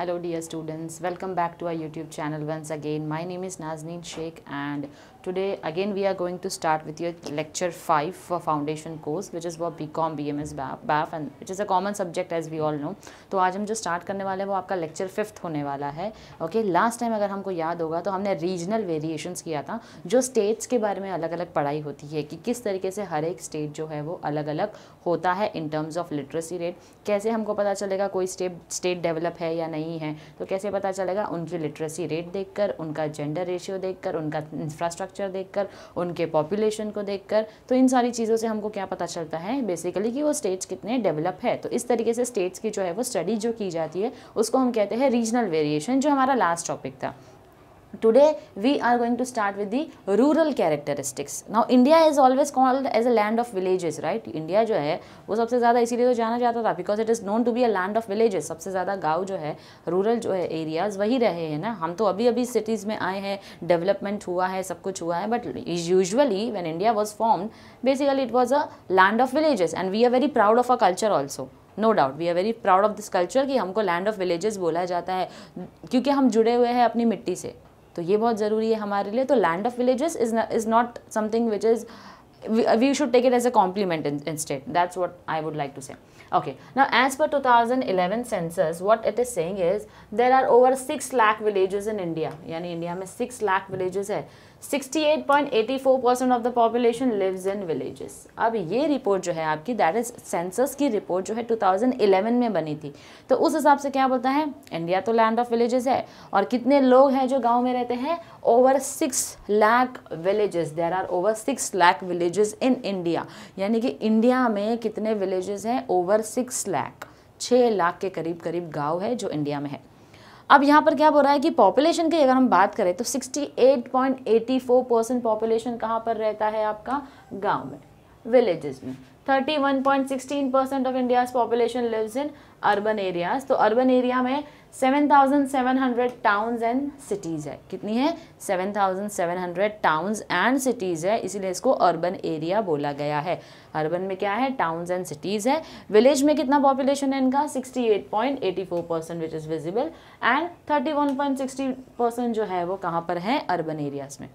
Hello dear students, welcome back to our YouTube channel once again. My name is Nazneen Sheikh and today Today again we are going to start with your lecture 5 for foundation course which is for BCom BMS BAF and which is a common subject as we all know तो आज हम जो start करने वाले हैं वो आपका lecture fifth होने वाला है ओके लास्ट टाइम अगर हमको याद होगा तो हमने रीजनल वेरिएशन किया था जो स्टेट्स के बारे में अलग अलग पढ़ाई होती है कि किस तरीके से हर एक स्टेट जो है वो अलग अलग होता है in terms of literacy rate कैसे हमको पता चलेगा कोई स्टेट स्टेट डेवलप है या नहीं है तो कैसे पता चलेगा उनकी लिटरेसी रेट देख कर उनका जेंडर रेशियो देख कर उनका इंफ्रास्ट्रक्चर स्ट्रक्चर देखकर उनके पॉपुलेशन को देखकर तो इन सारी चीज़ों से हमको क्या पता चलता है बेसिकली कि वो स्टेट्स कितने डेवलप है तो इस तरीके से स्टेट्स की जो है वो स्टडी जो की जाती है उसको हम कहते हैं रीजनल वेरिएशन जो हमारा लास्ट टॉपिक था today we are going to start with the rural characteristics now india is always called as a land of villages right india जो है वो सबसे ज़्यादा इसीलिए to jana jata tha because it is known to be a land of villages sabse zyada gaon jo hai rural jo hai areas wahi rahe hai na hum to abhi abhi cities mein aaye hai development hua hai sab kuch hua hai but usually when India was formed basically it was a land of villages and we are very proud of our culture also no doubt we are very proud of this culture कि हमको land of villages बोला जाता है क्योंकि हम जुड़े हुए हैं अपनी मिट्टी से तो ये बहुत ज़रूरी है हमारे लिए तो land of villages is is not something which is we should take it as a compliment in in state that's what I would like to say okay ना एज पर two thousand eleven census what it is saying is there are over six lakh villages in India यानी India में six lakh villages है 68.84 percent of the population lives in villages अब ये report जो है आपकी दैट इज सेंसस की रिपोर्ट जो है 2011 में बनी थी तो उस हिसाब से क्या बोलता है इंडिया तो लैंड ऑफ विलेजेस है और कितने लोग हैं जो गांव में रहते हैं over six lakh villages there are over six lakh villages in India यानी कि इंडिया में कितने विलेजेस हैं ओवर सिक्स लाख छः लाख के करीब करीब गाँव है जो इंडिया में है अब यहाँ पर क्या बोल रहा है कि पॉपुलेशन की अगर हम बात करें तो 68.84 परसेंट पॉपुलेशन कहाँ पर रहता है आपका गांव में विलेजेस में 31.16 percent of India's population lives in urban areas तो अर्बन एरिया में 7,700 टाउन्स एंड सिटीज़ है कितनी है 7,700 टाउन्स एंड सिटीज़ है इसीलिए इसको अर्बन एरिया बोला गया है अर्बन में क्या है टाउन्स एंड सिटीज़ है विलेज में कितना पॉपुलेशन है इनका 68.84 percent which is visible and 31.60 percent जो है वो कहाँ पर है अर्बन एरियाज़ में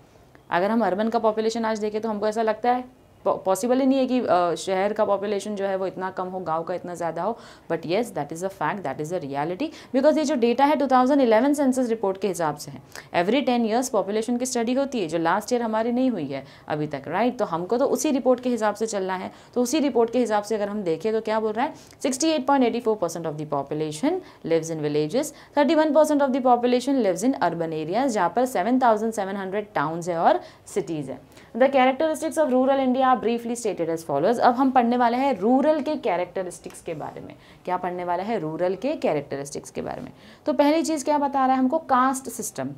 अगर हम अर्बन का पॉपुलेशन आज देखें तो हमको ऐसा लगता है पॉसिबल ही नहीं है कि शहर का पॉपुलेशन जो है वो इतना कम हो गांव का इतना ज़्यादा हो but yes that is a fact that is a reality because ये जो डेटा है 2011 सेंसस रिपोर्ट के हिसाब से है एवरी टेन ईयर्स पॉपुलेशन की स्टडी होती है जो लास्ट ईयर हमारी नहीं हुई है अभी तक राइट right? तो हमको तो उसी रिपोर्ट के हिसाब से चलना है तो उसी रिपोर्ट के हिसाब से अगर हम देखें तो क्या बोल रहा है sixty eight point eighty four of the population lives in villages thirty one percent of the population lives in urban areas जहाँ पर seven thousand seven hundred towns है और सिटीज़ है the characteristics of rural India are briefly stated as followers अब हम पढ़ने वाले हैं रूरल के कैरेक्टरिस्टिक्स के बारे में क्या पढ़ने वाला है रूरल के कैरेक्टरिस्टिक्स के बारे में तो पहली चीज़ क्या बता रहा है हमको कास्ट सिस्टम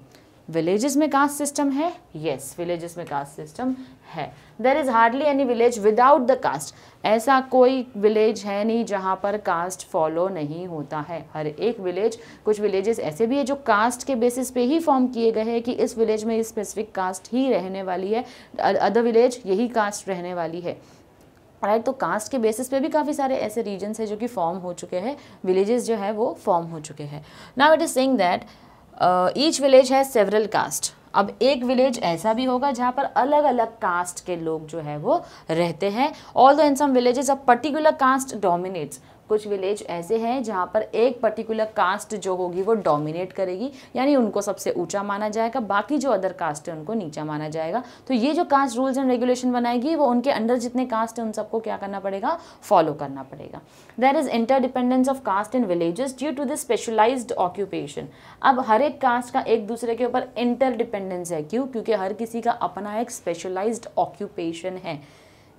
विलेजेस में कास्ट सिस्टम है यस विलेजेस में कास्ट सिस्टम है there is hardly any village without the caste ऐसा कोई विलेज है नहीं जहाँ पर कास्ट फॉलो नहीं होता है हर एक विलेज कुछ विलेजेस ऐसे भी है जो कास्ट के बेसिस पे ही फॉर्म किए गए हैं कि इस विलेज में स्पेसिफिक कास्ट ही रहने वाली है अदर विलेज यही कास्ट रहने वाली है राइट तो कास्ट के बेसिस पे भी काफ़ी सारे ऐसे रीजन्स हैं जो कि फॉर्म हो चुके हैं विलेजेस जो है वो फॉर्म हो चुके हैं now it is saying that each village है सेवरल कास्ट अब एक विलेज ऐसा भी होगा जहाँ पर अलग अलग कास्ट के लोग जो है वो रहते हैं although in some villages a particular caste dominates कुछ विलेज ऐसे हैं जहाँ पर एक पर्टिकुलर कास्ट जो होगी वो डोमिनेट करेगी यानी उनको सबसे ऊंचा माना जाएगा बाकी जो अदर कास्ट है उनको नीचा माना जाएगा तो ये जो कास्ट रूल्स एंड रेगुलेशन बनाएगी वो उनके अंडर जितने कास्ट हैं उन सबको क्या करना पड़ेगा फॉलो करना पड़ेगा there is interdependence of caste in villages due to this specialised occupation अब हर एक कास्ट का एक दूसरे के ऊपर डिपेंडेंस है क्यों क्योंकि हर किसी का अपना एक स्पेशलाइज ऑक्यूपेशन है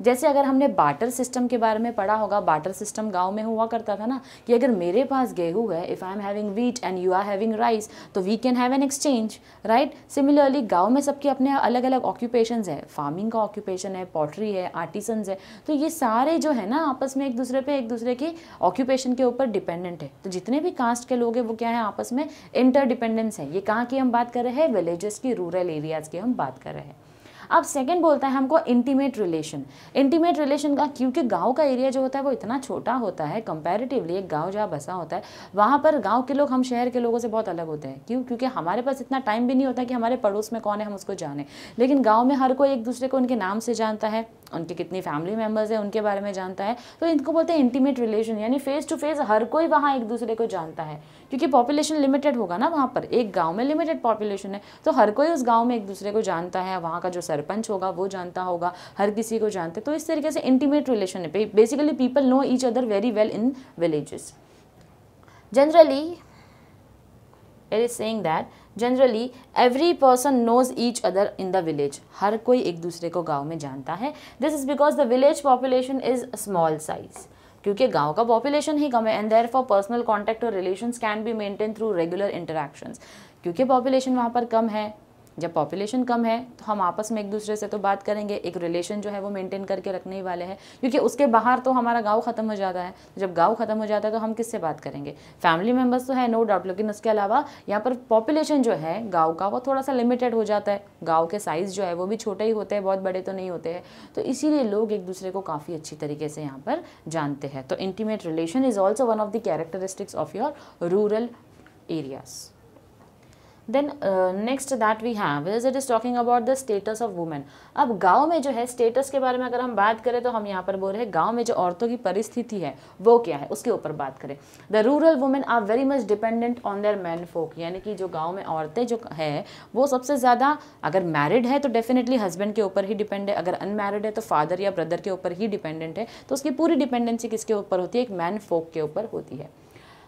जैसे अगर हमने बाटर सिस्टम के बारे में पढ़ा होगा बाटर सिस्टम गांव में हुआ करता था ना कि अगर मेरे पास गेहूँ है if I am having wheat and you are having rice तो we can have an exchange right similarly गाँव में सबके अपने अलग अलग ऑक्यूपेशन है फार्मिंग का ऑक्यूपेशन है पॉटरी है आर्टिसन है तो ये सारे जो है ना आपस में एक दूसरे पर एक दूसरे की ऑक्यूपेशन के ऊपर डिपेंडेंट है तो जितने भी कास्ट के लोग हैं वो क्या है आपस में इंटरडिपेंडेंस है ये कहाँ की हम बात कर रहे हैं विलेजेस की रूरल एरियाज़ की हम बात कर रहे हैं अब सेकेंड बोलता है हमको इंटीमेट रिलेशन इंटीमेट रिलेशन का क्योंकि गाँव का एरिया जो होता है वो इतना छोटा होता है कंपेरेटिवली एक गाँव जहाँ बसा होता है वहाँ पर गाँव के लोग हम शहर के लोगों से बहुत अलग होते हैं क्यों क्योंकि हमारे पास इतना टाइम भी नहीं होता कि हमारे पड़ोस में कौन है हम उसको जाने लेकिन गाँव में हर कोई एक दूसरे को उनके नाम से जानता है उनके कितनी फैमिली मेम्बर्स हैं उनके बारे में जानता है तो इनको बोलते हैं इंटीमेट रिलेशन यानी फेस टू फेस हर कोई वहाँ एक दूसरे को जानता है क्योंकि पॉपुलेशन लिमिटेड होगा ना वहाँ पर एक गाँव में लिमिटेड पॉपुलेशन है तो हर कोई उस गाँव में एक दूसरे को जानता है वहाँ का जो सरपंच होगा वो जानता होगा हर किसी को जानते तो इस तरीके से इंटीमेट रिलेशन है basically people know each other very well in villages generally it is saying that generally every person knows each other in the village हर कोई एक दूसरे को गाँव में जानता है this is because the village population is small size क्योंकि गांव का पॉपुलेशन ही कम है and therefore personal contact और relation can be maintain through regular interactions क्योंकि पॉपुलेशन वहाँ पर कम है जब पॉपुलेशन कम है तो हम आपस में एक दूसरे से तो बात करेंगे एक रिलेशन जो है वो मेंटेन करके रखने ही वाले हैं क्योंकि उसके बाहर तो हमारा गाँव ख़त्म हो जाता है तो जब गाँव ख़त्म हो जाता है तो हम किससे बात करेंगे फैमिली मेम्बर्स तो है नो डाउट लेकिन उसके अलावा यहाँ पर पॉपुलेशन जो है गाँव का वो थोड़ा सा लिमिटेड हो जाता है गाँव के साइज़ जो है वो भी छोटे ही होते हैं बहुत बड़े तो नहीं होते हैं तो इसीलिए लोग एक दूसरे को काफ़ी अच्छी तरीके से यहाँ पर जानते हैं तो intimate relation is also one of the characteristics of your rural areas then next that we have is it is talking about the status of women अब गांव में जो है स्टेटस के बारे में अगर हम बात करें तो हम यहाँ पर बोल रहे हैं गांव में जो औरतों की परिस्थिति है वो क्या है उसके ऊपर बात करें the rural women are very much dependent on their men folk यानी कि जो गाँव में औरतें जो है वो सबसे ज़्यादा अगर मैरिड है तो डेफिनेटली हस्बैंड के ऊपर ही डिपेंड है अगर अनमैरिड है तो फादर या ब्रदर के ऊपर ही डिपेंडेंट है तो उसकी पूरी डिपेंडेंसी किसके ऊपर होती है एक मैन फोक के ऊपर होती है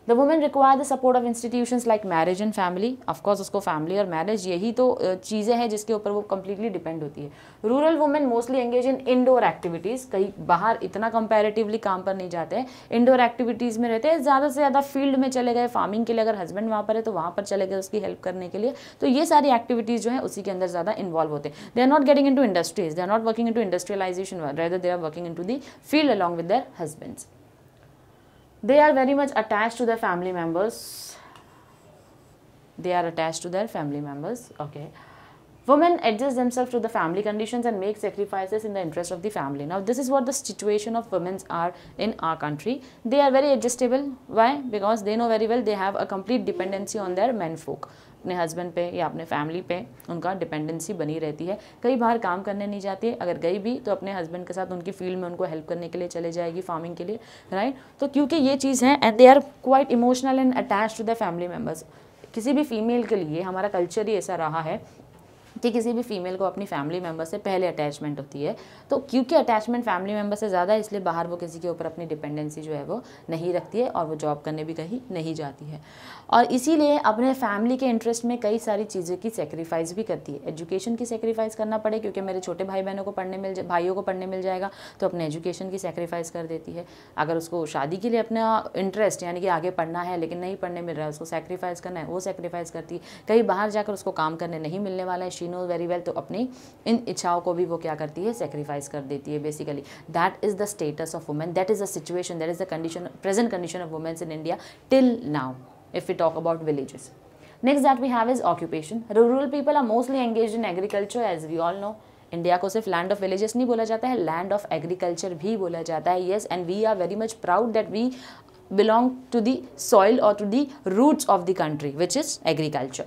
the women require the support of institution like marriage and family of course उसको फैमिली और मैरिज यही तो चीज़ें हैं जिसके ऊपर वो कम्प्लीटली डिपेंड होती है rural women mostly engage in indoor activities कहीं बाहर इतना कंपेरेटिवली काम पर नहीं जाते हैं इंडोर एक्टिविटीज़ में रहते हैं ज़्यादा से ज़्यादा फील्ड में चले गए फार्मिंग के लिए अगर हस्बैंड वहाँ पर है तो वहाँ पर चले गए उसकी हेल्प करने के लिए तो ये सारी एक्टिविटीज़ जो है उसी के अंदर ज़्यादा इन्वॉल्व होते हैं they are not getting into industries they are not working into industrialisation rather they are working into the field along with their husbands they are very much attached to their family members they are attached to their family members okay women adjust themselves to the family conditions and make sacrifices in the interest of the family now this is what the situation of women are in our country they are very adjustable why because they know very well they have a complete dependency on their men folk अपने husband पे या अपने family पे उनका dependency बनी रहती है कई बार काम करने नहीं जाती है अगर गई भी तो अपने हस्बैंड के साथ उनकी फील्ड में उनको हेल्प करने के लिए चले जाएगी फार्मिंग के लिए राइट तो क्योंकि ये चीज़ है and they are quite emotional and attach to the family members किसी भी फीमेल के लिए हमारा कल्चर ही ऐसा रहा है कि किसी भी फीमेल को अपनी फैमिली मेम्बर से पहले अटैचमेंट होती है तो क्योंकि अटैचमेंट फैमिली मेम्बर से ज़्यादा है इसलिए बाहर वो किसी के ऊपर अपनी डिपेंडेंसी जो है वो नहीं रखती है और वो जॉब करने भी कहीं नहीं जाती है और इसीलिए अपने फैमिली के इंटरेस्ट में कई सारी चीज़ों की सेक्रीफाइस भी करती है एजुकेशन की सेक्रीफाइस करना पड़े क्योंकि मेरे छोटे भाई बहनों को पढ़ने मिल भाइयों को पढ़ने मिल जाएगा तो अपने एजुकेशन की सेक्रीफाइस कर देती है अगर उसको शादी के लिए अपना इंटरेस्ट यानी कि आगे पढ़ना है लेकिन नहीं पढ़ने मिल रहा है उसको सेक्रीफाइस करना है वो सेक्रीफाइस करती है कहीं बाहर जाकर उसको काम करने नहीं मिलने वाला है शी नोज वेरी वेल तो अपनी इन इच्छाओं को भी वो क्या करती है सेक्रीफाइस कर देती है basically that is the status of women that is the situation that is the condition present condition of womens in India till now if you talk about villages next that we have is occupation rural people are mostly engage in agriculture as we all know India को सिर्फ land of villages नहीं बोला जाता है land of agriculture भी बोला जाता है yes and we are very much proud that we belong to the soil और to the roots of the country which is agriculture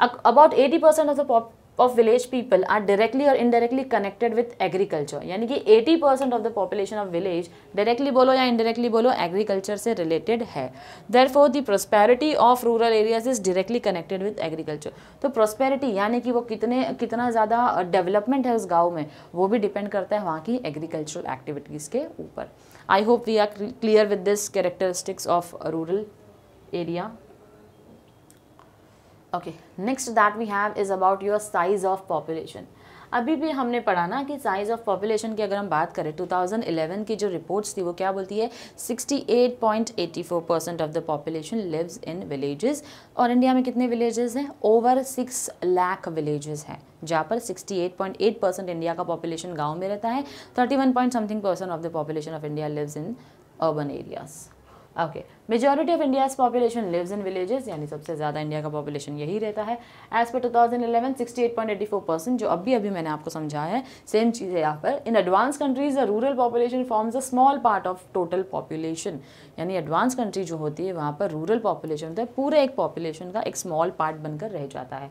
about eighty percent of pop of village people are directly और indirectly connected with agriculture यानी कि eighty percent of the population of village directly बोलो या indirectly बोलो agriculture से related है therefore the prosperity of rural areas is directly connected with agriculture तो prosperity यानी कि वो कितने कितना ज़्यादा डेवलपमेंट है उस गाँव में वो भी डिपेंड करता है वहाँ की एग्रीकल्चरल एक्टिविटीज़ के ऊपर I hope we are clear with this characteristics of rural area okay next that we have is about your size of population अभी भी हमने पढ़ा ना कि साइज़ ऑफ पॉपुलेशन की अगर हम बात करें 2011 की जो रिपोर्ट्स थी वो क्या बोलती है 68.84 percent of the population lives in villages और इंडिया में कितने विलेजेस हैं ओवर सिक्स लाख विलेजेस हैं जहाँ पर 68.8 परसेंट इंडिया का पॉपुलेशन गांव में रहता है 31 point something percent of the population of India lives in urban areas okay majority of India's population lives in villages यानी सबसे ज़्यादा इंडिया का पॉपुलेशन यही रहता है एज पर two thousand eleven sixty eight point four percent जो अभी अभी मैंने आपको समझाया है सेम चीज़ है यहाँ पर in advance countries the rural population forms a small part of total population यानी एडवांस कंट्री जो होती है वहाँ पर रूरल पॉपुलेशन होता है पूरे एक पॉपुलेशन का एक स्मॉल पार्ट बनकर रह जाता है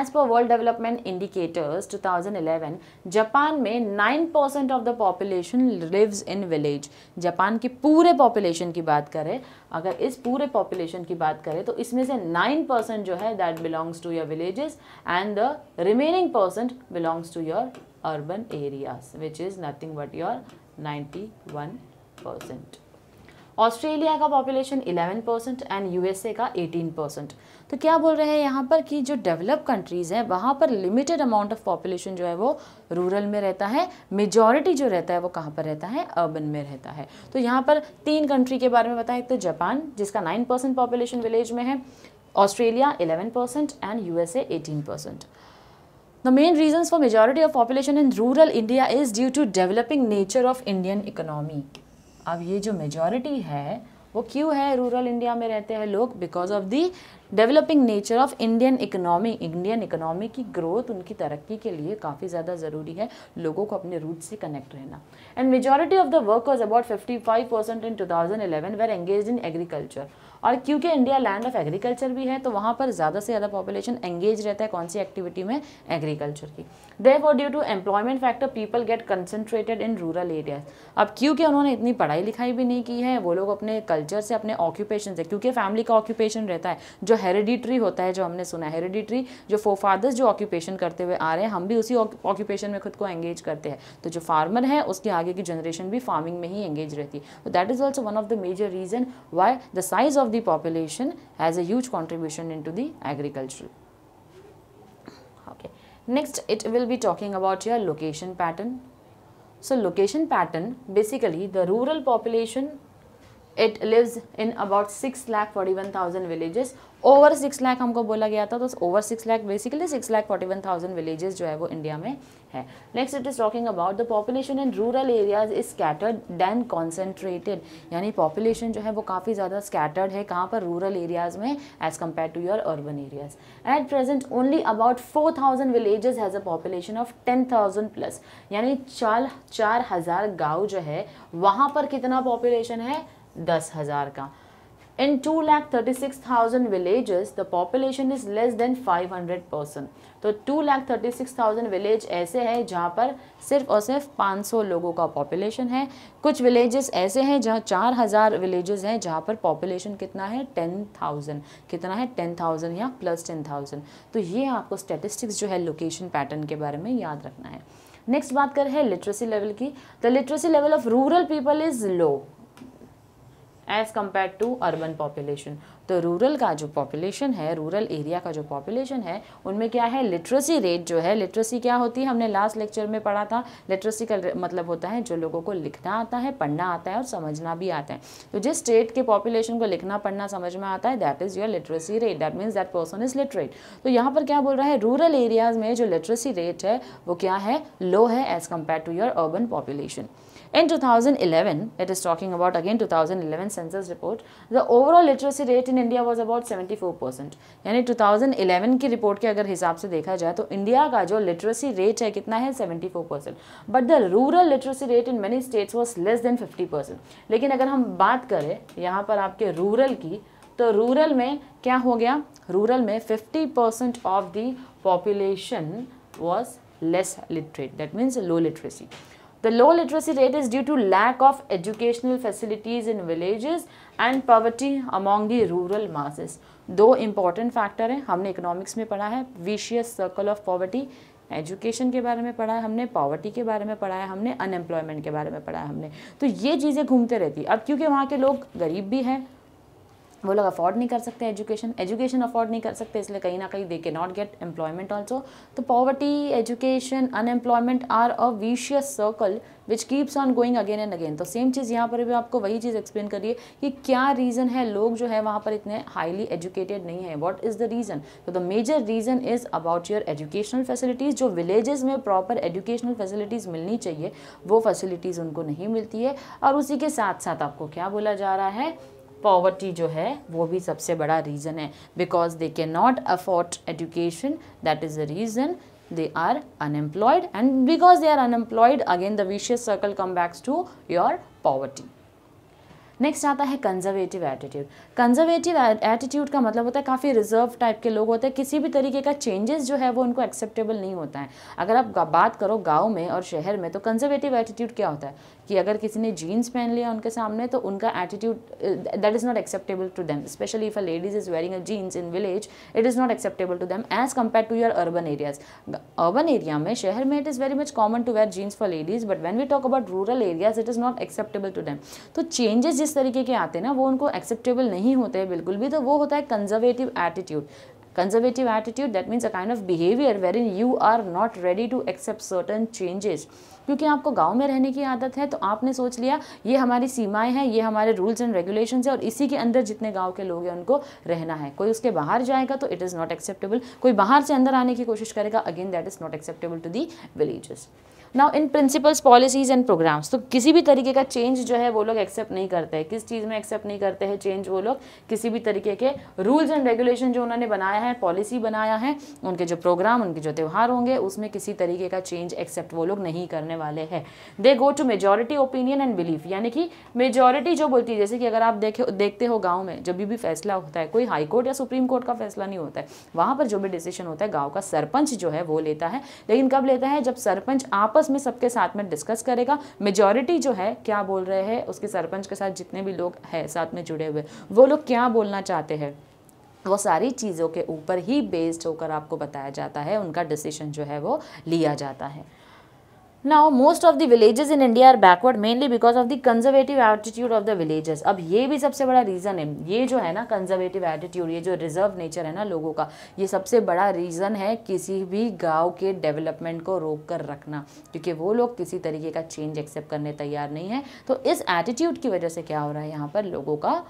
एज पर वर्ल्ड डेवलपमेंट इंडिकेटर्स 2011 जापान में 9 percent of the population lives in village Japan की पूरे पॉपुलेशन की बात करें अगर इस पूरे पॉपुलेशन की बात करें तो इसमें से नाइन परसेंट जो है that belongs to your villages and the remaining percent belongs to your urban areas which is nothing but your ninety one percent Australia का population eleven percent and USA का एटीन परसेंट तो क्या बोल रहे हैं यहाँ पर कि जो डेवलप कंट्रीज़ हैं वहाँ पर लिमिटेड अमाउंट ऑफ पॉपुलेशन जो है वो रूरल में रहता है मेजॉरिटी जो रहता है वो कहाँ पर रहता है अर्बन में रहता है तो यहाँ पर तीन कंट्री के बारे में बताएं तो जापान जिसका नाइन परसेंट पॉपुलेशन विलेज में है Australia eleven percent and S eighteen percent the main reason for majority of population in rural India is due to developing nature of Indian economy अब ये जो मेजॉरिटी है वो क्यों है रूरल इंडिया में रहते हैं लोग because of the developing nature of Indian economy Indian economy की ग्रोथ उनकी तरक्की के लिए काफ़ी ज़्यादा ज़रूरी है लोगों को अपने रूट से कनेक्ट रहना and majority of the workers about fifty five percent in two thousand eleven were engage in agriculture और क्योंकि इंडिया लैंड ऑफ एग्रीकल्चर भी है तो वहाँ पर ज़्यादा से ज़्यादा पॉपुलेशन एंगेज रहता है कौन सी एक्टिविटी में एग्रीकल्चर की therefore due to employment factor people get concentrated in rural areas अब क्योंकि उन्होंने इतनी पढ़ाई लिखाई भी नहीं की है वो लोग अपने कल्चर से अपने ऑक्यूपेशन से क्योंकि फैमिली का ऑक्यूपेशन रहता है जो हेरिडिट्री होता है जो हमने सुना है हेरिडिटरी जो फोफादर्स जो ऑक्यूपेशन करते हुए आ रहे हैं हम भी उसी ऑक्यूपेशन में खुद को एंगेज करते हैं तो जो फार्मर है उसके आगे की जनरेशन भी फार्मिंग में ही एंगेज रहती है तो that is also one of the major reason why the size of of the population has a huge contribution into the agricultural. Okay. Next, it will be talking about your location pattern. So, location pattern, basically the rural population it lives in about six lakh forty one thousand villages over six lakh हमको बोला गया था तो over six lakh basically six lakh forty one thousand villages जो है वो India में है next it is talking about the population in rural areas is scattered than concentrated यानी पॉपुलेशन जो है वो काफ़ी ज़्यादा स्कैटर्ड है कहाँ पर रूरल एरियाज़ में as compare to your urban areas at present only about four thousand villages has a population of ten thousand plus यानी चार चार हज़ार गाँव जो है वहाँ पर कितना पॉपुलेशन है दस हजार का in two lakh thirty six thousand village the population is less than five hundred percent तो two lakh thirty six thousand village ऐसे हैं जहाँ पर सिर्फ और सिर्फ पाँच सौ लोगों का पॉपुलेशन है कुछ विलेज ऐसे हैं जहाँ चार हज़ार विलेजेस हैं जहाँ पर पॉपुलेशन कितना है टेन थाउजेंड कितना है टेन थाउजेंड या प्लस टेन थाउजेंड तो ये आपको स्टेटिस्टिक्स जो है लोकेशन पैटर्न के बारे में याद रखना है नेक्स्ट बात कर है लिटरेसी लेवल की the literacy level of rural people is low as compare to urban population तो रूरल का जो पॉपुलेशन है रूरल एरिया का जो पॉपुलेशन है उनमें क्या है लिटरेसी रेट जो है लिटरेसी क्या होती है हमने लास्ट लेक्चर में पढ़ा था लिटरेसी का मतलब होता है जो लोगों को लिखना आता है पढ़ना आता है और समझना भी आता है तो जिस स्टेट के पॉपुलेशन को लिखना पढ़ना समझ में आता है that is your literacy rate that means that person is literate तो यहाँ पर क्या बोल रहा है रूरल एरियाज़ में जो लिटरेसी रेट है वो क्या है लो है as compare to your urban population In 2011, it is talking about again 2011 census report, the overall literacy rate in India was about 74%. यानी 2011 की रिपोर्ट के अगर हिसाब से देखा जाए तो इंडिया का जो लिटरेसी रेट है कितना है 74%. But the rural literacy rate in many states was less than 50%. लेकिन अगर हम बात करें यहाँ पर आपके रूरल की तो रूरल में क्या हो गया रूरल में 50% of the population was less literate that means low literacy The low literacy rate is due to lack of educational facilities in villages and poverty among the rural masses. दो important factor हैं हमने economics में पढ़ा है vicious circle of poverty education के बारे में पढ़ा है हमने पॉवर्टी के बारे में पढ़ा है हमने अनएम्प्लॉयमेंट के बारे में पढ़ा है हमने तो ये चीज़ें घूमते रहती अब क्योंकि वहाँ के लोग गरीब भी हैं वो लोग अफोर्ड नहीं कर सकते एजुकेशन एजुकेशन अफोर्ड नहीं कर सकते इसलिए कहीं ना कहीं they can not get employment also तो poverty education unemployment are a vicious circle which keeps on going again and again तो सेम चीज़ यहाँ पर भी आपको वही चीज़ एक्सप्लेन करिए कि क्या रीज़न है लोग जो है वहाँ पर इतने हाईली एजुकेटेड नहीं है वॉट इज़ द रीज़न तो the major reason is about your educational facilities जो विलेजेस में प्रॉपर एजुकेशनल फैसिलिटीज़ मिलनी चाहिए वो फैसिलिटीज़ उनको नहीं मिलती है और उसी के साथ साथ आपको क्या बोला जा रहा है पॉवर्टी जो है वो भी सबसे बड़ा रीज़न है because they can not afford education that is a reason they are unemployed and because they are unemployed again the vicious circle come backs to your poverty next आता है कंजर्वेटिव एटीट्यूड कंजर्वेटिव एटीट्यूड का मतलब होता है काफ़ी reserve type के लोग होते हैं किसी भी तरीके का चेंजेस जो है वो उनको एक्सेप्टेबल नहीं होता है अगर आप बात करो गाँव में और शहर में तो कंजर्वेटिव एटीट्यूड क्या होता है कि अगर किसी ने जीन्स पहन लिया उनके सामने तो उनका attitude that is not acceptable to them specially if a ladies is wearing a jeans in village it is not acceptable to them as compare to your urban areas urban area में शहर में it is very much common to wear jeans for ladies but when we talk about rural areas it is not acceptable to them तो changes जिस तरीके के आते हैं ना वो उनको एक्सेप्टेबल नहीं नहीं होते हैं बिल्कुल भी तो वो होता है conservative attitude conservative attitude that means a kind of behaviour wherein you are not ready to accept certain changes क्योंकि आपको गांव में रहने की आदत है तो आपने सोच लिया ये हमारी सीमाएं हैं ये हमारे रूल्स एंड रेगुलेशंस हैं और इसी के अंदर जितने गांव के लोग हैं उनको रहना है कोई उसके बाहर जाएगा तो इट इज़ नॉट एक्सेप्टेबल कोई बाहर से अंदर आने की कोशिश करेगा again that is not acceptable to the villages now in principles policies and programmes तो किसी भी तरीके का चेंज जो है वो लोग एक्सेप्ट नहीं करते हैं किस चीज़ में एक्सेप्ट नहीं करते हैं चेंज वो लोग किसी भी तरीके के रूल्स एंड रेगुलेशन जो उन्होंने बनाया है पॉलिसी बनाया है उनके जो प्रोग्राम उनके जो त्यौहार होंगे उसमें किसी तरीके का चेंज एक्सेप्ट वो लोग नहीं करने वाले हैं they go to majority opinion and belief यानी कि मेजोरिटी जो बोलती है जैसे कि अगर आप देखे देखते हो गाँव में जब भी फैसला होता है कोई हाई कोर्ट या सुप्रीम कोर्ट का फैसला नहीं होता है वहाँ पर जो भी डिसीजन होता है गाँव का सरपंच जो है वो लेता है लेकिन कब लेता है जब सरपंच आप आपस में सबके साथ में डिस्कस करेगा मेजोरिटी जो है क्या बोल रहे हैं उसके सरपंच के साथ जितने भी लोग हैं साथ में जुड़े हुए वो लोग क्या बोलना चाहते हैं वो सारी चीज़ों के ऊपर ही बेस्ड होकर आपको बताया जाता है उनका डिसीशन जो है वो लिया जाता है now most of the villages in India are backward mainly because of the conservative attitude of the villages अब ये भी सबसे बड़ा रीज़न है ये जो है ना कंजर्वेटिव एटीट्यूड ये जो रिजर्व नेचर है ना लोगों का ये सबसे बड़ा रीज़न है किसी भी गांव के डेवलपमेंट को रोक कर रखना क्योंकि वो लोग किसी तरीके का चेंज एक्सेप्ट करने तैयार नहीं है तो इस एटीट्यूड की वजह से क्या हो रहा है यहाँ पर लोगों का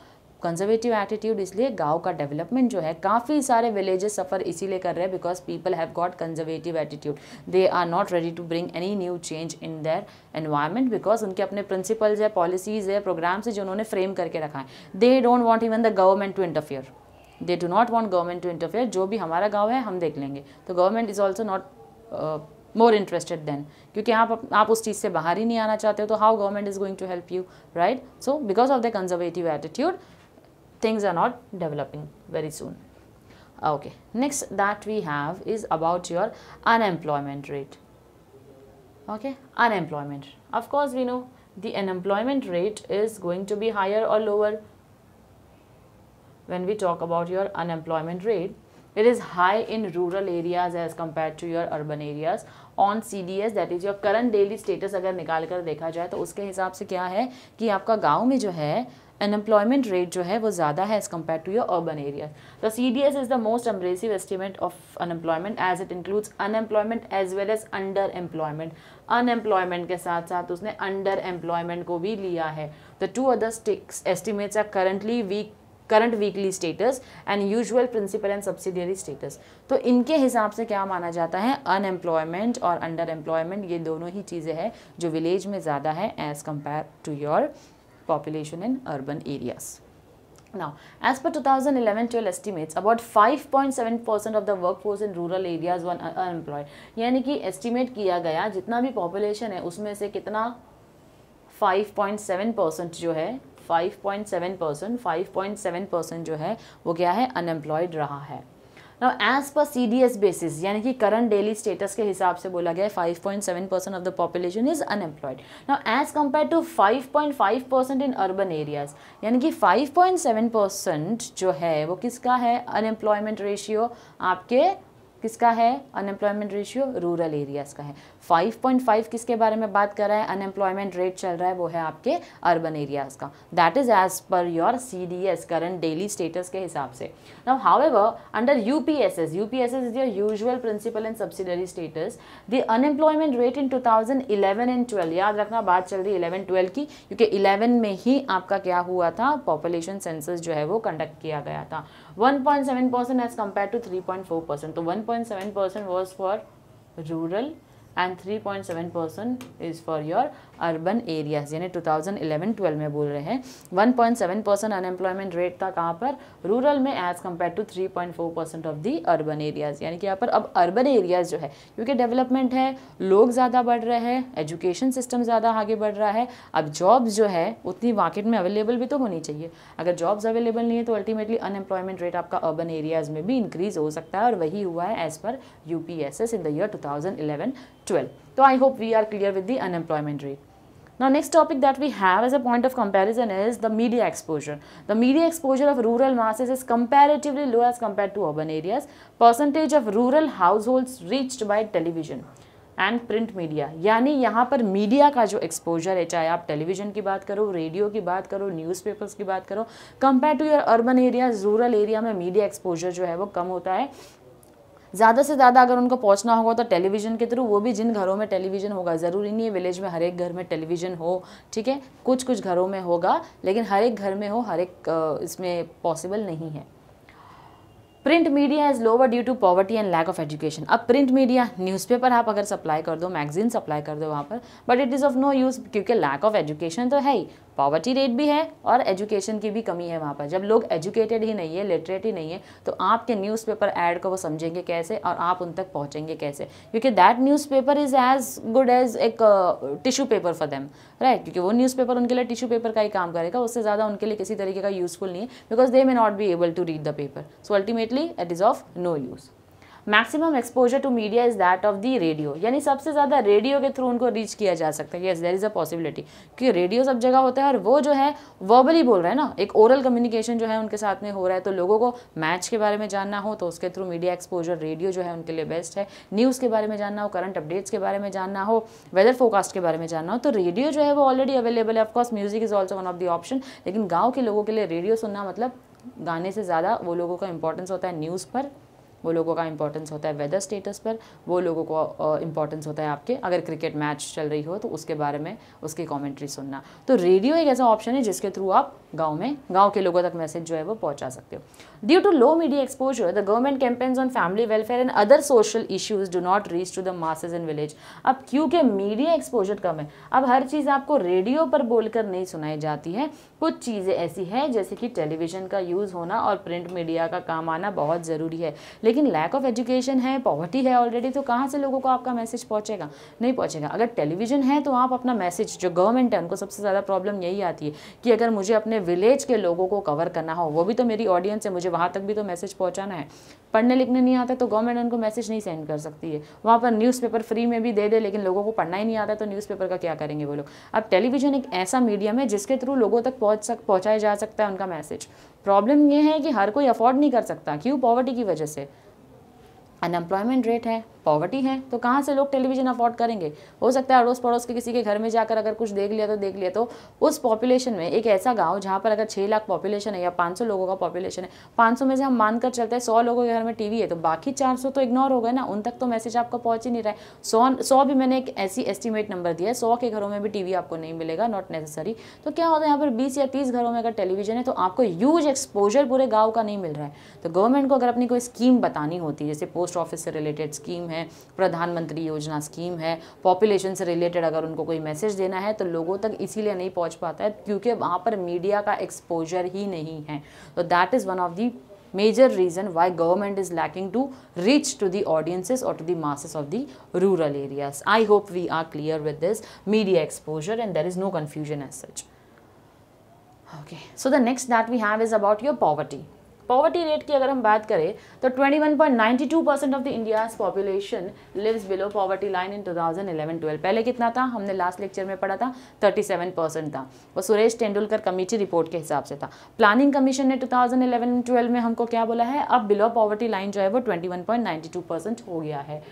कंजर्वेटिव एटीट्यूड इसलिए गांव का डेवलपमेंट जो है काफ़ी सारे विलेजेस सफ़र इसीलिए कर रहे हैं because people have got conservative attitude they are not ready to bring any new change in their environment because उनके अपने प्रिंसिपल्स है पॉलिसीज़ है प्रोग्राम्स है जो उन्होंने फ्रेम करके रखा है they don't want even the government to interfere they do not want government to interfere जो भी हमारा गाँव है हम देख लेंगे तो government is also not more interested then क्योंकि आप आप उस चीज़ से बाहर ही नहीं आना चाहते हो तो how government is going to help you right so because of the conservative attitude things are not developing very soon okay next that we have is about your unemployment rate okay unemployment of course we know the unemployment rate is going to be higher or lower when we talk about your unemployment rate it is high in rural areas as compared to your urban areas on cds that is your current daily status agar nikal kar dekha jaye to uske hisab se kya hai ki aapka gaon mein jo hai unemployment rate जो है वो ज़्यादा है as compare to your urban area the C D S is the most embracive estimate of unemployment as it includes unemployment as well as under employment unemployment के साथ साथ उसने under employment को भी लिया है the two other sticks estimates are currently weak current weekly status and usual principal and subsidiary status तो इनके हिसाब से क्या माना जाता है अनएम्प्लॉयमेंट और अंडर एम्प्लॉयमेंट ये दोनों ही चीज़ें हैं जो विलेज में ज़्यादा है as compare to your population in urban areas. Now, as per 2011-12 estimates, about 5.7 percent of the workforce in rural areas one unemployed यानी कि estimate किया गया जितना भी population है उसमें से कितना 5.7 परसेंट जो है 5.7 परसेंट 5.7 परसेंट जो है वो क्या है अनएम्प्लॉयड रहा है नाउ एज पर सी डी एस बेसिस यानी कि करंट डेली स्टेटस के हिसाब से बोला गया है five point seven percent of the population is unemployed now as compare to five point five percent in urban areas यानी कि फाइव पॉइंट सेवन परसेंट जो है वो किसका है अनएम्प्लॉयमेंट रेशियो आपके किसका है अनएम्प्लॉयमेंट रेशियो रूरल एरियाज़ का है 5.5 किसके बारे में बात कर रहा है अनएम्प्लॉयमेंट रेट चल रहा है वो है आपके अर्बन एरियाज़ का that is as per your C D S current daily status के हिसाब से now however under U P S S U P S S is your usual principal and subsidiary status the unemployment rate in two thousand eleven and twelve याद रखना बात चल रही है eleven twelve की क्योंकि इलेवन में ही आपका क्या हुआ था पॉपुलेशन सेंसस जो है वो कंडक्ट किया गया था one point seven percent as compare to three point four percent तो one point seven percent was for rural and 3.7% is for your urban areas यानी 2011-12 में बोल रहे हैं 1.7 परसेंट अनएम्प्लॉयमेंट रेट था कहाँ पर रूरल में as compare to 3.4 percent of the urban areas यानी कि यहाँ पर अब अर्बन एरियाज जो है क्योंकि डेवलपमेंट है लोग ज़्यादा बढ़ रहे हैं एजुकेशन सिस्टम ज़्यादा आगे बढ़ रहा है अब जॉब्स जो है उतनी मार्केट में अवेलेबल भी तो होनी चाहिए अगर जॉब्स अवेलेबल नहीं है तो अल्टीमेटली अनएम्प्लॉयमेंट रेट आपका अर्बन एरियाज़ में भी इंक्रीज़ हो सकता है और वही हुआ है as per you in the year two eleven 12 तो I hope we are clear with the unemployment rate Now next topic that we have as a point of comparison is the media exposure. The media exposure of rural masses is comparatively low as compared to urban areas. Percentage of rural households reached by television and print media. यानी यहाँ पर media का जो exposure है चाहे आप television की बात करो radio की बात करो newspapers की बात करो compared to your urban areas, rural area में media exposure जो है वो कम होता है ज़्यादा से ज़्यादा अगर उनको पहुंचना होगा तो टेलीविज़न के थ्रू वो भी जिन घरों में टेलीविज़न होगा ज़रूरी नहीं है विलेज में हर एक घर में टेलीविज़न हो ठीक है कुछ कुछ घरों में होगा लेकिन हर एक घर में हो हर एक इसमें पॉसिबल नहीं है print media is lower due to poverty and lack of education अब प्रिंट मीडिया न्यूज़पेपर आप अगर सप्लाई कर दो मैगजीन सप्लाई कर दो वहाँ पर but it is of no use क्योंकि लैक ऑफ एजुकेशन तो है ही पॉवर्टी रेट भी है और एजुकेशन की भी कमी है वहाँ पर जब लोग एजुकेटेड ही नहीं है लिटरेट ही नहीं है तो आपके न्यूज़पेपर ऐड को वो समझेंगे कैसे और आप उन तक पहुँचेंगे कैसे क्योंकि that newspaper is as good as एक tissue paper for them right क्योंकि वो न्यूज़पेपर उनके लिए टिशू पेपर का ही काम करेगा उससे ज़्यादा उनके लिए किसी तरीके का यूज़फुल नहीं है because they may not be able to read the paper so ultimately it is of no use maximum exposure to media is that of the radio यानी सबसे ज़्यादा रेडियो के थ्रू उनको रीच किया जा सकता है yes there is a possibility क्योंकि रेडियो सब जगह होता है और वो जो है वर्बली बोल रहे हैं ना एक ओरल कम्युनिकेशन जो है उनके साथ में हो रहा है तो लोगों को मैच के बारे में जानना हो तो उसके थ्रू मीडिया एक्सपोजर रेडियो जो है उनके लिए बेस्ट है न्यूज़ के बारे में जानना हो करंट अपडेट्स के बारे में जानना हो वेदर फोकास्ट के बारे में जानना हो तो रेडियो जो है वो ऑलरेडी अवेलेबल है of course music is also one of the option लेकिन गाँव के लोगों के लिए रेडियो सुनना मतलब गाने से ज़्यादा वो लोगों का इंपॉर्टेंस होता है न्यूज़ पर वो लोगों का इंपॉर्टेंस होता है वेदर स्टेटस पर वो लोगों को इंपॉर्टेंस होता है आपके अगर क्रिकेट मैच चल रही हो तो उसके बारे में उसकी कॉमेंट्री सुनना तो रेडियो एक ऐसा ऑप्शन है जिसके थ्रू आप गांव में गांव के लोगों तक मैसेज जो है वो पहुंचा सकते हो due to low media exposure the government campaigns on family welfare and other social issues do not reach to the masses in village अब क्योंकि मीडिया एक्सपोजर कम है अब हर चीज़ आपको रेडियो पर बोलकर नहीं सुनाई जाती है कुछ चीज़ें ऐसी हैं जैसे कि टेलीविज़न का यूज़ होना और प्रिंट मीडिया का काम आना बहुत ज़रूरी है लेकिन लैक ऑफ एजुकेशन है पॉवर्टी है ऑलरेडी तो कहाँ से लोगों को आपका मैसेज पहुँचेगा नहीं पहुँचेगा अगर टेलीविज़न है तो आप अपना मैसेज जो गवर्नमेंट है उनको सबसे ज़्यादा प्रॉब्लम यही आती है कि अगर मुझे अपने अपने विलेज के लोगों को कवर करना हो वो भी तो मेरी ऑडियंस है मुझे वहाँ तक भी तो मैसेज पहुँचाना है पढ़ने लिखने नहीं आता तो गवर्नमेंट उनको मैसेज नहीं सेंड कर सकती है वहाँ पर न्यूज़पेपर फ्री में भी दे दे लेकिन लोगों को पढ़ना ही नहीं आता तो न्यूज़पेपर का क्या करेंगे वो लोग अब टेलीविज़न एक ऐसा मीडियम है जिसके थ्रू लोगों तक पहुँच सक पहुँचाया जा सकता है उनका मैसेज प्रॉब्लम यह है कि हर कोई अफोर्ड नहीं कर सकता क्यों पॉवर्टी की वजह से अनएम्प्लॉयमेंट रेट है पॉवर्टी है तो कहाँ से लोग टेलीविज़न अफोर्ड करेंगे हो सकता है अड़ोस पड़ोस के किसी के घर में जाकर अगर कुछ देख लिया तो देख लिया तो उस पॉपुलेशन में एक ऐसा गांव जहाँ पर अगर छः लाख पॉपुलेशन है या पाँच लोगों का पॉपुलेशन है पाँच में से हम मानकर चलते हैं सौ लोगों के घर में टीवी है तो बाकी चार तो इग्नोर हो गए ना उन तक तो मैसेज आपका पहुँच ही नहीं रहा है सौ सौ भी मैंने एक ऐसी एस्टिमेट नंबर दिया है सौ के घरों में भी टीवी आपको नहीं मिलेगा नॉट नेसेसरी तो क्या होता है यहाँ पर बीस या तीस घरों में अगर टेलीविजन है तो आपको यूज एक्सपोजर पूरे गाँव का नहीं मिल रहा है तो गवर्नमेंट को अगर अपनी कोई स्कीम बतानी होती है जैसे पोस्ट ऑफिस से रिलेटेड स्कीम है है प्रधानमंत्री योजना स्कीम है पॉपुलेशन से रिलेटेड अगर उनको कोई मैसेज देना है तो लोगों तक इसीलिए नहीं पहुंच पाता है क्योंकि वहाँ पर मीडिया का एक्सपोजर ही नहीं है तो that is one of the major reason why government is lacking to reach to the audiences और to the masses of the rural areas I hope we are clear with this media exposure and there is no confusion as such okay so the next that we have is about your poverty poverty rate की अगर हम बात करें तो 21.92 percent of the India's population lives below poverty line in 2011-12 पहले कितना था हमने लास्ट लेक्चर में पढ़ा था 37 परसेंट था वो सुरेश तेंदुलकर कमेटी रिपोर्ट के हिसाब से था प्लानिंग कमीशन ने 2011-12 में हमको क्या बोला है अब बिलो पॉवर्टी लाइन जो है वो 21.92 परसेंट हो गया है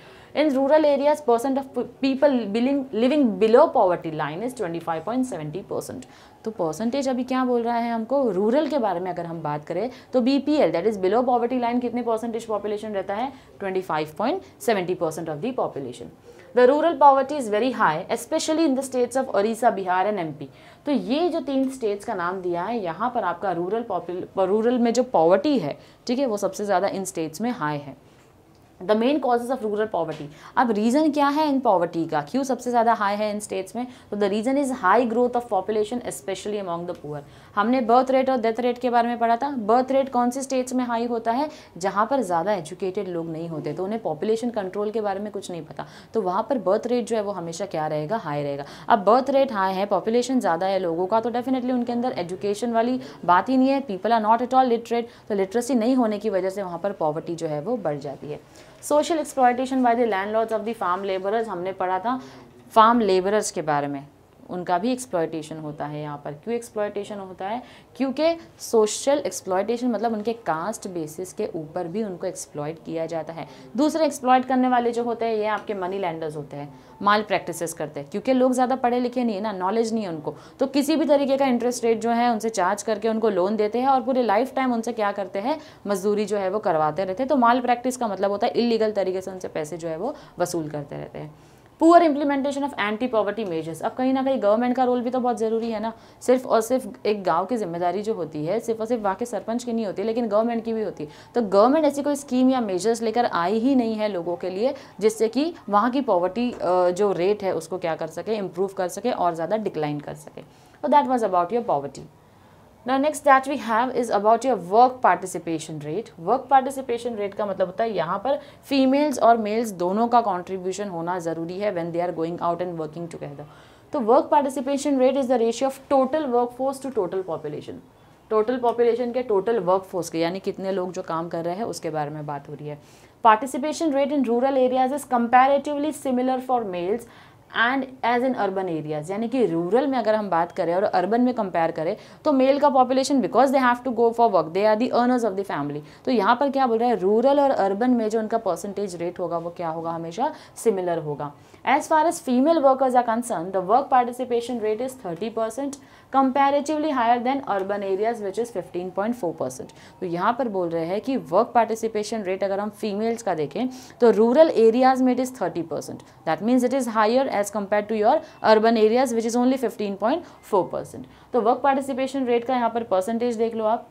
In rural areas, percent of people living below poverty line is 25.70 percent. तो परसेंटेज अभी क्या बोल रहा है हमको रूरल के बारे में अगर हम बात करें तो B P L that is below poverty line कितने परसेंटेज पॉपुलेशन रहता है 25.70 percent of the population the rural poverty is very high especially in the states of Orissa Bihar and MP तो ये जो तीन स्टेट्स का नाम दिया है यहाँ पर आपका रूरल रूरल में जो पॉवर्टी है ठीक है वो सबसे ज़्यादा इन स्टेट्स में हाई है the main causes of rural poverty अब रीज़न क्या है इन पॉवर्टी का क्यों सबसे ज़्यादा हाई है इन स्टेट्स में तो the reason is high growth of population specially among the poor हमने बर्थ रेट और डेथ रेट के बारे में पढ़ा था बर्थ रेट कौन से स्टेट्स में हाई होता है जहाँ पर ज़्यादा एजुकेटेड लोग नहीं होते तो उन्हें पॉपुलेशन कंट्रोल के बारे में कुछ नहीं पता तो वहाँ पर बर्थ रेट जो है वो हमेशा क्या रहेगा हाई रहेगा अब बर्थ रेट हाई है पॉपुलेशन ज़्यादा है लोगों का तो डेफिनेटली उनके अंदर एजुकेशन वाली बात ही नहीं है people are not at all literate तो लिटरेसी नहीं होने की वजह से वहाँ पर पॉवर्टी जो है वो बढ़ जाती है social exploitation by the land of the farm labourers हमने पढ़ा था फार्म लेबरर्स के बारे में उनका भी एक्सप्लॉयटेशन होता है यहाँ पर क्यों एक्सप्लॉयटेशन होता है क्योंकि सोशल एक्सप्लॉयटेशन मतलब उनके कास्ट बेसिस के ऊपर भी उनको एक्सप्लॉयट किया जाता है दूसरे एक्सप्लॉयट करने वाले जो होते हैं ये आपके मनी लैंडर्स होते हैं माल प्रैक्टिस करते हैं क्योंकि लोग ज़्यादा पढ़े लिखे नहीं है ना नॉलेज नहीं है उनको तो किसी भी तरीके का इंटरेस्ट रेट जो है उनसे चार्ज करके उनको लोन देते हैं और पूरे लाइफ टाइम उनसे क्या करते हैं मजदूरी जो है वो करवाते रहते हैं तो माल प्रैक्टिस का मतलब होता है इलीगल तरीके से उनसे पैसे जो है वो वसूल करते रहते हैं poor implementation of anti poverty measures अब कहीं ना कहीं गवर्नमेंट का रोल भी तो बहुत ज़रूरी है ना सिर्फ और सिर्फ एक गांव की जिम्मेदारी जो होती है सिर्फ और सिर्फ वहाँ के सरपंच की नहीं होती लेकिन गवर्नमेंट की भी होती है तो गवर्नमेंट ऐसी कोई स्कीम या मेजर्स लेकर आई ही नहीं है लोगों के लिए जिससे कि वहाँ की पॉवर्टी जो रेट है उसको क्या कर सके इम्प्रूव कर सके और ज़्यादा डिक्लाइन कर सके तो that was about your poverty ना next that we have is about your work participation rate work participation rate का मतलब होता है यहाँ पर फीमेल्स और मेल्स दोनों का कॉन्ट्रीब्यूशन होना ज़रूरी है when they are going out and working together. तो work participation rate is the ratio of total work force to total population total population के टोटल वर्क फोर्स के यानी कितने लोग जो काम कर रहे हैं उसके बारे में बात हो रही है participation rate in rural areas is comparatively similar for males and as in urban areas यानी कि रूरल में अगर हम बात करें और अर्बन में कंपेयर करें तो मेल का population because they have to go for work they are the earners of the family तो यहाँ पर क्या बोल रहा है रूरल और अर्बन में जो उनका परसेंटेज रेट होगा वो क्या होगा हमेशा सिमिलर होगा As far as female workers are concerned, the work participation rate is 30%, comparatively higher than urban areas which is 15.4%. तो यहाँ पर बोल रहे हैं कि वर्क पार्टिसिपेशन रेट अगर हम फीमेल्स का देखें तो रूरल एरियाज में it is 30 percent that means it is higher as compare to your urban areas which is only 15.4 percent तो वर्क पार्टिसिपेशन रेट का यहाँ पर परसेंटेज देख लो आप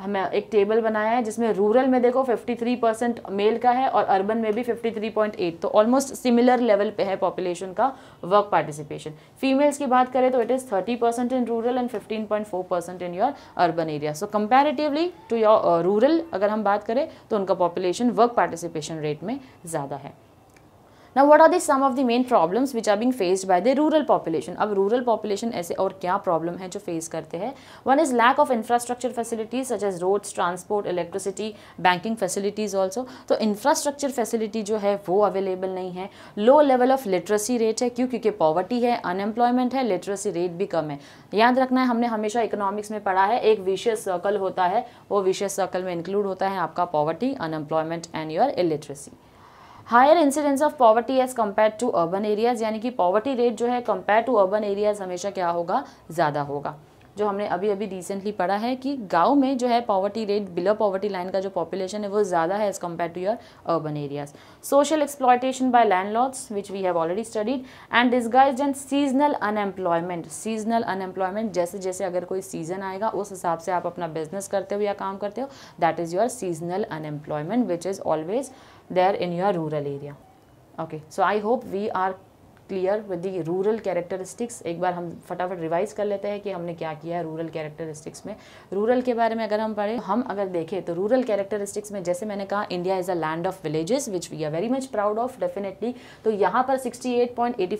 हमें एक टेबल बनाया है जिसमें रूरल में देखो 53 परसेंट मेल का है और अर्बन में भी 53.8 तो ऑलमोस्ट सिमिलर लेवल पे है पॉपुलेशन का वर्क पार्टिसिपेशन फीमेल्स की बात करें तो it is 30 percent in rural and 15.4 percent in your urban area so comparatively to your rural अगर हम बात करें तो उनका पॉपुलेशन वर्क पार्टिसिपेशन रेट में ज़्यादा है ना what are the some of the main problems which are being faced by the rural population अब रूरल पॉपुलेशन ऐसे और क्या प्रॉब्लम है जो फेस करते हैं one is lack of infrastructure facilities such as roads transport electricity banking facilities also तो infrastructure facility जो है वो अवेलेबल नहीं है low level of literacy rate है क्यों क्योंकि पॉवर्टी है अनएम्प्लॉयमेंट है लिटरेसी रेट भी कम है याद रखना है हमने हमेशा इकोनॉमिक्स में पढ़ा है एक विशेष सर्कल होता है वो विशेष सर्कल में इंक्लूड होता है आपका poverty unemployment and your illiteracy higher incidence of poverty as compare to urban areas यानी कि पॉवर्टी रेट जो है कम्पेयर टू अर्बन एरियाज हमेशा क्या होगा ज़्यादा होगा जो हमने अभी अभी रिसेंटली पढ़ा है कि गाँव में जो है poverty rate below poverty line का जो पॉपुलेशन है वो ज़्यादा है as compare to your urban areas social exploitation by landlords which we have already studied and disguise and seasonal unemployment seasonal unemployment जैसे जैसे अगर कोई सीजन आएगा उस हिसाब से आप अपना बिजनेस करते हो या काम करते हो that is your seasonal unemployment which is always there in your rural area okay so I hope we are clear with the rural characteristics एक बार हम फटाफट रिवाइज कर लेते हैं कि हमने क्या किया है रूरल कैरेक्टरिस्टिक्स में रूरल के बारे में अगर हम पढ़ें हम अगर देखें तो रूरल कैरेक्टरिस्टिक्स में जैसे मैंने कहा India is a land of villages which we are very much proud of definitely तो यहाँ पर सिक्सटी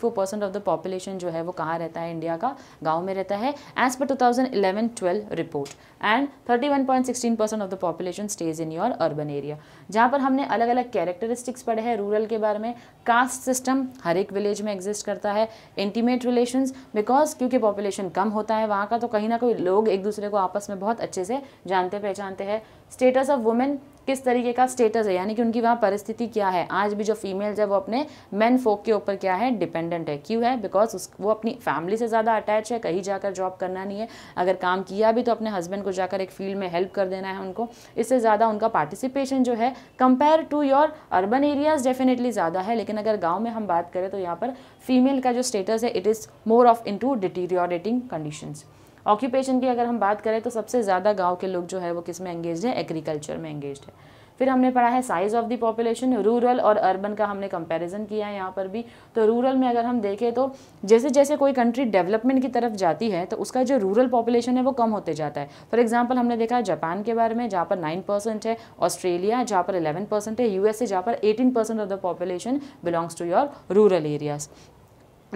ऑफ द पॉपुलेशन जो है वो कहाँ रहता है इंडिया का गाँव में रहता है एज पर two thousand report and thirty percent of the population stays in your urban area जहाँ पर हमने अलग अलग कैरेक्टरिस्टिक्स पढ़े हैं रूरल के बारे में कास्ट सिस्टम हर एक विलेज में एग्जिस्ट करता है इंटीमेट रिलेशन बिकॉज क्योंकि पॉपुलेशन कम होता है वहाँ का तो कहीं ना कहीं लोग एक दूसरे को आपस में बहुत अच्छे से जानते पहचानते हैं स्टेटस ऑफ वुमेन किस तरीके का स्टेटस है यानी कि उनकी वहाँ परिस्थिति क्या है आज भी जो फीमेल्स है वो अपने मैन फोक के ऊपर क्या है डिपेंडेंट है क्यों है बिकॉज उस वो अपनी फैमिली से ज़्यादा अटैच है कहीं जाकर जॉब करना नहीं है अगर काम किया भी तो अपने हस्बैंड को जाकर एक फील्ड में हेल्प कर देना है उनको इससे ज़्यादा उनका पार्टिसिपेशन जो है compare to your urban areas definitely ज़्यादा है लेकिन अगर गाँव में हम बात करें तो यहाँ पर फीमेल का जो स्टेटस है it is more of into deteriorating conditions occupation की अगर हम बात करें तो सबसे ज़्यादा गाँव के लोग जो है वो किस में एंगेज हैं एग्रीकल्चर में एंगेज है फिर हमने पढ़ा है size of the population rural और अर्बन का हमने कंपैरिजन किया है यहाँ पर भी तो रूरल में अगर हम देखें तो जैसे जैसे कोई कंट्री डेवलपमेंट की तरफ जाती है तो उसका जो रूरल पॉपुलेशन है वो कम होते जाता है फॉर एग्जाम्पल हमने देखा है जापान के बारे में जहाँ पर नाइन परसेंट है ऑस्ट्रेलिया जहाँ पर इलेवन परसेंट है यूएसए जहाँ पर eighteen percent of the population belongs to your rural areas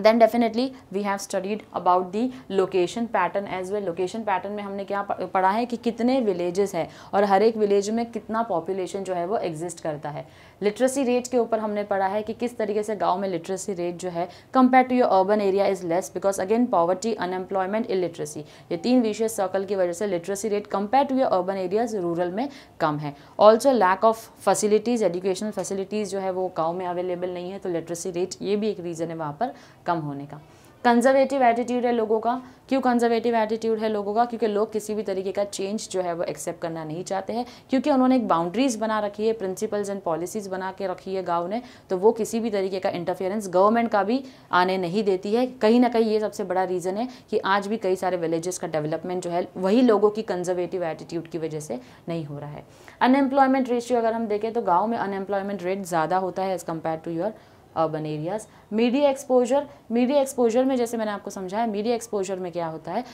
then definitely we have studied about the location pattern as well location pattern में हमने क्या पढ़ा है कि कितने विलेजेस हैं और हर एक विलेज में कितना पॉपुलेशन जो है वो एग्जिस्ट करता है लिटरेसी रेट के ऊपर हमने पढ़ा है कि किस तरीके से गाँव में लिटरेसी रेट जो है compare to your urban area is less because again poverty unemployment illiteracy ये तीन विशेष सर्कल की वजह से literacy rate compared to your urban area rural में कम है also lack of facilities educational facilities जो है वो गाँव में अवेलेबल नहीं है तो लिटरेसी रेट ये भी एक रीज़न है वहाँ पर कम होने का कंजर्वेटिव एटीट्यूड है लोगों का क्यों कंजर्वेटिव एटीट्यूड है लोगों का क्योंकि लोग किसी भी तरीके का चेंज जो है वो एक्सेप्ट करना नहीं चाहते हैं क्योंकि उन्होंने एक बाउंड्रीज बना रखी है प्रिंसिपल्स एंड पॉलिसीज बना के रखी है गाँव ने तो वो किसी भी तरीके का इंटरफेरेंस गवर्नमेंट का भी आने नहीं देती है कहीं ना कहीं ये सबसे बड़ा रीज़न है कि आज भी कई सारे विलेजेस का डेवलपमेंट जो है वही लोगों की कंजर्वेटिव एटीट्यूड की वजह से नहीं हो रहा है अनएम्प्लॉयमेंट रेशियो अगर हम देखें तो गाँव में अनएम्प्लॉयमेंट रेट ज़्यादा होता है as compare to your urban areas media exposure media exposure में जैसे मैंने आपको समझाया मीडिया एक्सपोजर में क्या होता है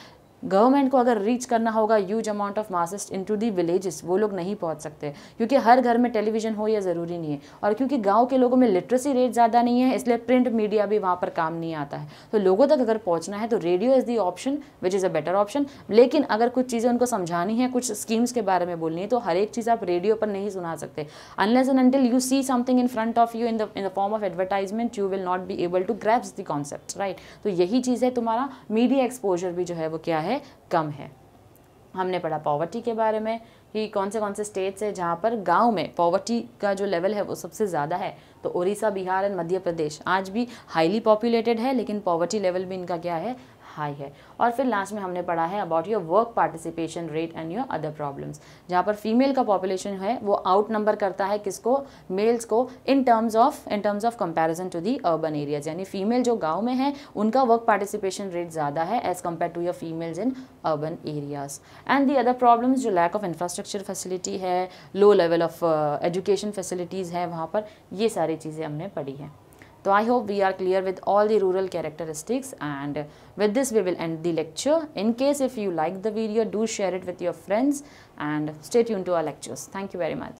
गवर्नमेंट को अगर रीच करना होगा huge amount of masses to the villages वो लोग नहीं पहुंच सकते क्योंकि हर घर में टेलीविजन हो या ज़रूरी नहीं है और क्योंकि गांव के लोगों में लिटरेसी रेट ज़्यादा नहीं है इसलिए प्रिंट मीडिया भी वहाँ पर काम नहीं आता है तो लोगों तक अगर पहुँचना है तो radio is the option which is a better option लेकिन अगर कुछ चीज़ें उनको समझानी है कुछ स्कीम्स के बारे में बोलनी है तो हर एक चीज़ आप रेडियो पर नहीं सुना सकते unless and until you see something in front of you in the in the form of advertisement you will not be able to grasp the concept right तो यही चीज़ है तुम्हारा मीडिया एक्सपोजर भी जो है वो क्या है है कम है हमने पढ़ा पॉवर्टी के बारे में कि कौन से कौन से स्टेट्स हैं जहाँ पर गांव में पॉवर्टी का जो लेवल है वो सबसे ज़्यादा है तो उड़ीसा बिहार एंड मध्य प्रदेश आज भी हाईली पॉपुलेटेड है लेकिन पॉवर्टी लेवल भी इनका क्या है हाई है और फिर लास्ट में हमने पढ़ा है about your work participation rate and your other problems जहाँ पर फीमेल का पॉपुलेशन है वो आउट नंबर करता है किसको मेल्स को in terms of in terms of comparison to the urban areas यानी फीमेल जो गाँव में है उनका वर्क पार्टिसिपेशन रेट ज़्यादा है as compare to your females in urban areas and the other problems जो लैक ऑफ इंफ्रास्ट्रक्चर फैसिलिटी है low level of education facilities है वहाँ पर ये सारी चीज़ें हमने पढ़ी हैं So I hope we are clear with all the rural characteristics and with this we will end the lecture. In case if you like the video do share it with your friends and stay tuned to our lectures. Thank you very much.